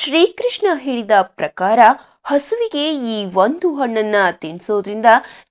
ಶ್ರೀಕೃಷ್ಣ ಹೇಳಿದ ಪ್ರಕಾರ ಹಸುವಿಗೆ ಈ ಒಂದು ಹಣ್ಣನ್ನ ತಿನ್ನಿಸೋದ್ರಿಂದ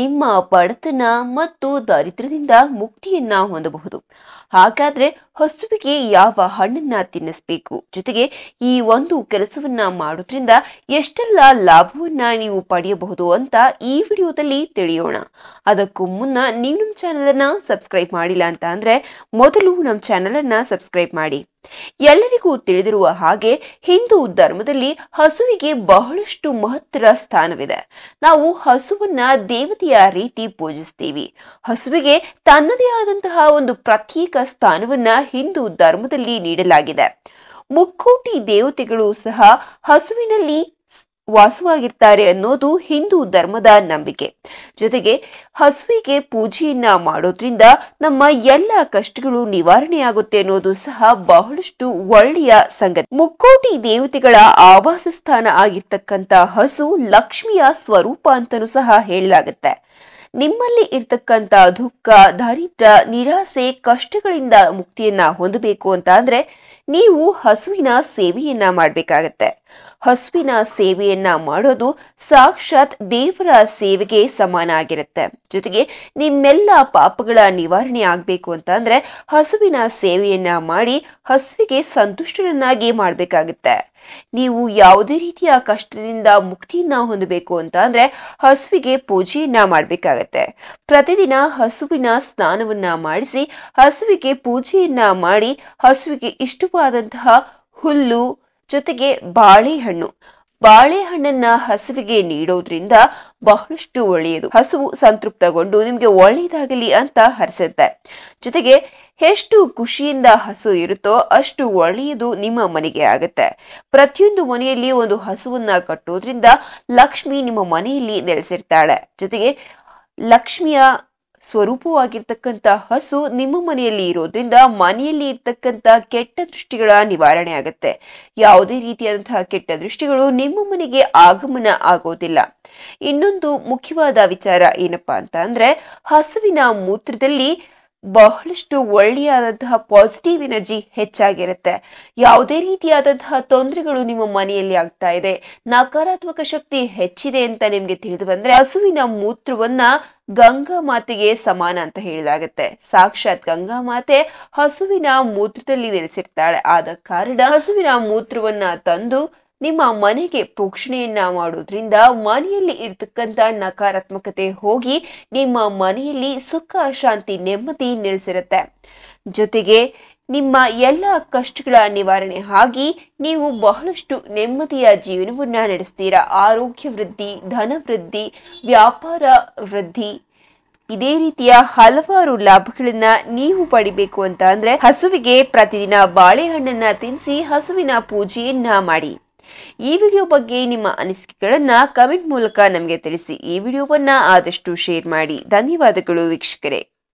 ನಿಮ್ಮ ಬಡತನ ಮತ್ತು ದರಿದ್ರದಿಂದ ಮುಕ್ತಿಯನ್ನ ಹೊಂದಬಹುದು ಹಾಗಾದ್ರೆ ಹಸುವಿಗೆ ಯಾವ ಹಣ್ಣನ್ನ ತಿನ್ನಿಸ್ಬೇಕು ಜೊತೆಗೆ ಈ ಒಂದು ಕೆಲಸವನ್ನ ಮಾಡೋದ್ರಿಂದ ಎಷ್ಟೆಲ್ಲ ಲಾಭವನ್ನ ನೀವು ಪಡೆಯಬಹುದು ಅಂತ ಈ ವಿಡಿಯೋದಲ್ಲಿ ತಿಳಿಯೋಣ ಅದಕ್ಕೂ ಮುನ್ನ ನೀವು ನಮ್ಮ ಚಾನಲ್ ಅನ್ನ ಸಬ್ಸ್ಕ್ರೈಬ್ ಮಾಡಿಲ್ಲ ಅಂತ ಅಂದ್ರೆ ಮೊದಲು ನಮ್ಮ ಚಾನಲ್ ಅನ್ನ ಸಬ್ಸ್ಕ್ರೈಬ್ ಮಾಡಿ ಎಲ್ಲರಿಗೂ ತಿಳಿದಿರುವ ಹಾಗೆ ಹಿಂದೂ ಧರ್ಮದಲ್ಲಿ ಹಸುವಿಗೆ ಬಹಳಷ್ಟು ಮಹತ್ತರ ಸ್ಥಾನವಿದೆ ನಾವು ಹಸುವನ್ನ ದೇವತೆಯ ರೀತಿ ಪೂಜಿಸ್ತೀವಿ ಹಸುವಿಗೆ ತನ್ನದೇ ಆದಂತಹ ಒಂದು ಪ್ರತ್ಯೇಕ ಸ್ಥಾನವನ್ನ ಹಿಂದೂ ಧರ್ಮದಲ್ಲಿ ನೀಡಲಾಗಿದೆ ಮುಕ್ಕೋಟಿ ದೇವತೆಗಳು ಸಹ ಹಸುವಿನಲ್ಲಿ ವಾಸವಾಗಿರ್ತಾರೆ ಅನ್ನೋದು ಹಿಂದೂ ಧರ್ಮದ ನಂಬಿಕೆ ಜೊತೆಗೆ ಹಸುವಿಗೆ ಪೂಜೆಯನ್ನ ಮಾಡೋದ್ರಿಂದ ನಮ್ಮ ಎಲ್ಲ ಕಷ್ಟಗಳು ನಿವಾರಣೆಯಾಗುತ್ತೆ ಅನ್ನೋದು ಸಹ ಬಹಳಷ್ಟು ಒಳ್ಳೆಯ ಸಂಗತಿ ಮುಕ್ಕೋಟಿ ದೇವತೆಗಳ ಆವಾಸ ಸ್ಥಾನ ಆಗಿರ್ತಕ್ಕಂಥ ಹಸು ಲಕ್ಷ್ಮಿಯ ಸ್ವರೂಪ ಅಂತನೂ ಸಹ ಹೇಳಲಾಗುತ್ತೆ ನಿಮ್ಮಲ್ಲಿ ಇರ್ತಕ್ಕಂಥ ದುಃಖ ದಾರಿದ್ರ ನಿರಾಸೆ ಕಷ್ಟಗಳಿಂದ ಮುಕ್ತಿಯನ್ನ ಹೊಂದಬೇಕು ಅಂತ ಅಂದ್ರೆ ನೀವು ಹಸುವಿನ ಸೇವೆಯನ್ನ ಮಾಡಬೇಕಾಗತ್ತೆ ಹಸುವಿನ ಸೇವೆಯನ್ನ ಮಾಡೋದು ಸಾಕ್ಷಾತ್ ದೇವರ ಸೇವೆಗೆ ಸಮಾನ ಆಗಿರುತ್ತೆ ಜೊತೆಗೆ ನಿಮ್ಮೆಲ್ಲ ಪಾಪಗಳ ನಿವಾರಣೆ ಆಗಬೇಕು ಅಂತ ಅಂದ್ರೆ ಹಸುವಿನ ಸೇವೆಯನ್ನ ಮಾಡಿ ಹಸುವಿಗೆ ಸಂತುಷ್ಟರನ್ನಾಗಿ ಮಾಡಬೇಕಾಗತ್ತೆ ನೀವು ಯಾವುದೇ ರೀತಿಯ ಕಷ್ಟದಿಂದ ಮುಕ್ತಿಯನ್ನ ಹೊಂದಬೇಕು ಅಂತ ಅಂದ್ರೆ ಹಸುವಿಗೆ ಪೂಜೆಯನ್ನ ಮಾಡಬೇಕಾಗತ್ತೆ ಪ್ರತಿದಿನ ಹಸುವಿನ ಸ್ನಾನವನ್ನ ಮಾಡಿಸಿ ಹಸುವಿಗೆ ಪೂಜೆಯನ್ನ ಮಾಡಿ ಹಸುವಿಗೆ ಇಷ್ಟ ಆದಂತಹ ಹುಲ್ಲು ಜೊತೆಗೆ ಬಾಳೆಹಣ್ಣು ಬಾಳೆಹಣ್ಣನ್ನ ಹಸುವಿಗೆ ನೀಡೋದ್ರಿಂದ ಬಹಳಷ್ಟು ಒಳ್ಳೆಯದು ಹಸುವು ಸಂತೃಪ್ತಗೊಂಡು ನಿಮಗೆ ಒಳ್ಳೆಯದಾಗಲಿ ಅಂತ ಹರಿಸುತ್ತೆ ಜೊತೆಗೆ ಎಷ್ಟು ಖುಷಿಯಿಂದ ಹಸು ಇರುತ್ತೋ ಅಷ್ಟು ಒಳ್ಳೆಯದು ನಿಮ್ಮ ಮನೆಗೆ ಆಗುತ್ತೆ ಪ್ರತಿಯೊಂದು ಮನೆಯಲ್ಲಿ ಒಂದು ಹಸುವನ್ನ ಕಟ್ಟೋದ್ರಿಂದ ಲಕ್ಷ್ಮಿ ನಿಮ್ಮ ಮನೆಯಲ್ಲಿ ನೆಲೆಸಿರ್ತಾಳೆ ಜೊತೆಗೆ ಲಕ್ಷ್ಮಿಯ ಸ್ವರೂಪವಾಗಿರ್ತಕ್ಕಂಥ ಹಸು ನಿಮ್ಮ ಮನೆಯಲ್ಲಿ ಇರೋದ್ರಿಂದ ಮನೆಯಲ್ಲಿ ಇರ್ತಕ್ಕಂಥ ಕೆಟ್ಟ ದೃಷ್ಟಿಗಳ ನಿವಾರಣೆ ಆಗತ್ತೆ ಯಾವುದೇ ರೀತಿಯಾದಂತಹ ಕೆಟ್ಟ ದೃಷ್ಟಿಗಳು ನಿಮ್ಮ ಮನೆಗೆ ಆಗಮನ ಆಗೋದಿಲ್ಲ ಇನ್ನೊಂದು ಮುಖ್ಯವಾದ ವಿಚಾರ ಏನಪ್ಪಾ ಅಂತ ಅಂದ್ರೆ ಹಸುವಿನ ಮೂತ್ರದಲ್ಲಿ ಬಹಳಷ್ಟು ಒಳ್ಳೆಯಾದಂತಹ ಪಾಸಿಟಿವ್ ಎನರ್ಜಿ ಹೆಚ್ಚಾಗಿರುತ್ತೆ ಯಾವುದೇ ರೀತಿಯಾದಂತಹ ತೊಂದರೆಗಳು ನಿಮ್ಮ ಮನೆಯಲ್ಲಿ ಆಗ್ತಾ ಇದೆ ನಕಾರಾತ್ಮಕ ಶಕ್ತಿ ಹೆಚ್ಚಿದೆ ಅಂತ ನಿಮ್ಗೆ ತಿಳಿದು ಬಂದ್ರೆ ಹಸುವಿನ ಮೂತ್ರವನ್ನ ಗಂಗಾ ಮಾತೆಗೆ ಸಮಾನ ಅಂತ ಹೇಳಲಾಗುತ್ತೆ ಸಾಕ್ಷಾತ್ ಗಂಗಾ ಮಾತೆ ಹಸುವಿನ ಮೂತ್ರದಲ್ಲಿ ನೆಲೆಸಿರ್ತಾಳೆ ಆದ ಕಾರಣ ಹಸುವಿನ ಮೂತ್ರವನ್ನ ತಂದು ನಿಮ್ಮ ಮನೆಗೆ ಪ್ರೋಕ್ಷಣೆಯನ್ನ ಮಾಡೋದ್ರಿಂದ ಮನೆಯಲ್ಲಿ ಇರ್ತಕ್ಕಂತ ನಕಾರಾತ್ಮಕತೆ ಹೋಗಿ ನಿಮ್ಮ ಮನೆಯಲ್ಲಿ ಸುಖ ಶಾಂತಿ ನೆಮ್ಮದಿ ನೆಲೆಸಿರುತ್ತೆ ಜೊತೆಗೆ ನಿಮ್ಮ ಎಲ್ಲ ಕಷ್ಟಗಳ ನಿವಾರಣೆ ಆಗಿ ನೀವು ಬಹಳಷ್ಟು ನೆಮ್ಮದಿಯ ಜೀವನವನ್ನು ನಡೆಸ್ತೀರಾ ಆರೋಗ್ಯ ವೃದ್ಧಿ ಧನ ವೃದ್ಧಿ ವ್ಯಾಪಾರ ವೃದ್ಧಿ ಇದೇ ರೀತಿಯ ಹಲವಾರು ಲಾಭಗಳನ್ನ ನೀವು ಪಡಿಬೇಕು ಅಂತ ಅಂದ್ರೆ ಹಸುವಿಗೆ ಪ್ರತಿದಿನ ಬಾಳೆಹಣ್ಣನ್ನ ತಿನ್ನಿಸಿ ಹಸುವಿನ ಪೂಜೆಯನ್ನ ಮಾಡಿ ಈ ವಿಡಿಯೋ ಬಗ್ಗೆ ನಿಮ್ಮ ಅನಿಸಿಕೆಗಳನ್ನ ಕಮೆಂಟ್ ಮೂಲಕ ನಮಗೆ ತಿಳಿಸಿ ಈ ವಿಡಿಯೋವನ್ನ ಆದಷ್ಟು ಶೇರ್ ಮಾಡಿ ಧನ್ಯವಾದಗಳು ವೀಕ್ಷಕರೇ